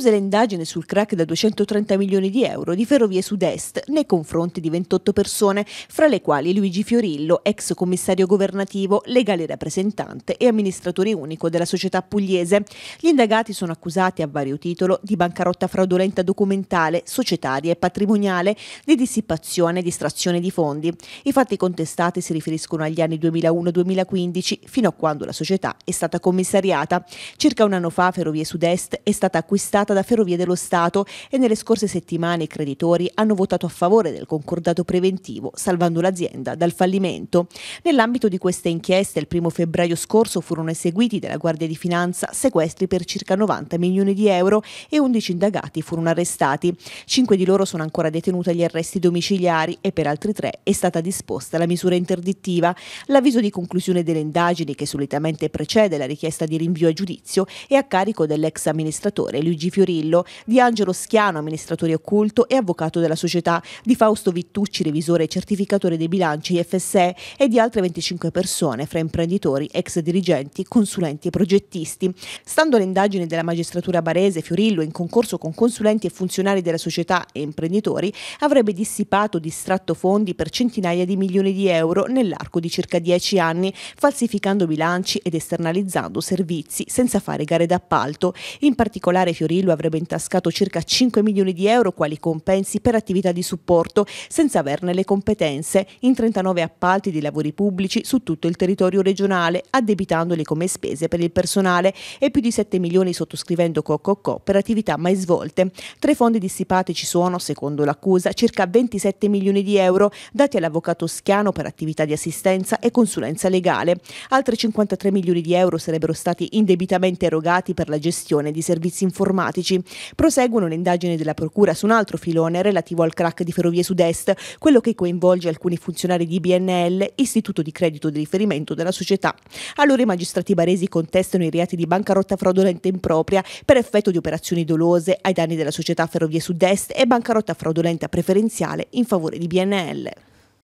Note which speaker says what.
Speaker 1: Chiuse le indagini sul crack da 230 milioni di euro di Ferrovie Sud-Est nei confronti di 28 persone, fra le quali Luigi Fiorillo, ex commissario governativo, legale rappresentante e amministratore unico della società pugliese. Gli indagati sono accusati a vario titolo di bancarotta fraudolenta documentale, societaria e patrimoniale, di dissipazione e distrazione di fondi. I fatti contestati si riferiscono agli anni 2001-2015, fino a quando la società è stata commissariata. Circa un anno fa Ferrovie Sud-Est è stata acquistata gestita da Ferrovie dello Stato e nelle scorse settimane i creditori hanno votato a favore del concordato preventivo, salvando l'azienda dal fallimento. Nell'ambito di queste inchieste, il primo febbraio scorso furono eseguiti dalla Guardia di Finanza sequestri per circa 90 milioni di euro e 11 indagati furono arrestati. Cinque di loro sono ancora detenuti agli arresti domiciliari e per altri tre è stata disposta la misura interdittiva. L'avviso di conclusione delle indagini, che solitamente precede la richiesta di rinvio a giudizio, è a carico dell'ex amministratore Luigi Luigi Fiorillo, di Angelo Schiano, amministratore occulto e avvocato della società, di Fausto Vittucci, revisore e certificatore dei bilanci FSE e di altre 25 persone, fra imprenditori, ex dirigenti, consulenti e progettisti. Stando alle indagini della magistratura barese, Fiorillo, in concorso con consulenti e funzionari della società e imprenditori, avrebbe dissipato, o distratto fondi per centinaia di milioni di euro nell'arco di circa 10 anni, falsificando bilanci ed esternalizzando servizi senza fare gare d'appalto. In particolare Fiorillo Grillo avrebbe intascato circa 5 milioni di euro quali compensi per attività di supporto, senza averne le competenze, in 39 appalti di lavori pubblici su tutto il territorio regionale, addebitandoli come spese per il personale e più di 7 milioni sottoscrivendo COCOCO per attività mai svolte. Tra i fondi dissipati ci sono, secondo l'accusa, circa 27 milioni di euro dati all'avvocato Schiano per attività di assistenza e consulenza legale. Altri 53 milioni di euro sarebbero stati indebitamente erogati per la gestione di servizi informatici informatici. Proseguono le indagini della Procura su un altro filone relativo al crack di Ferrovie Sud-Est, quello che coinvolge alcuni funzionari di BNL, istituto di credito di riferimento della società. Allora i magistrati baresi contestano i reati di bancarotta fraudolenta impropria per effetto di operazioni dolose ai danni della società Ferrovie Sud-Est e bancarotta fraudolenta preferenziale in favore di BNL.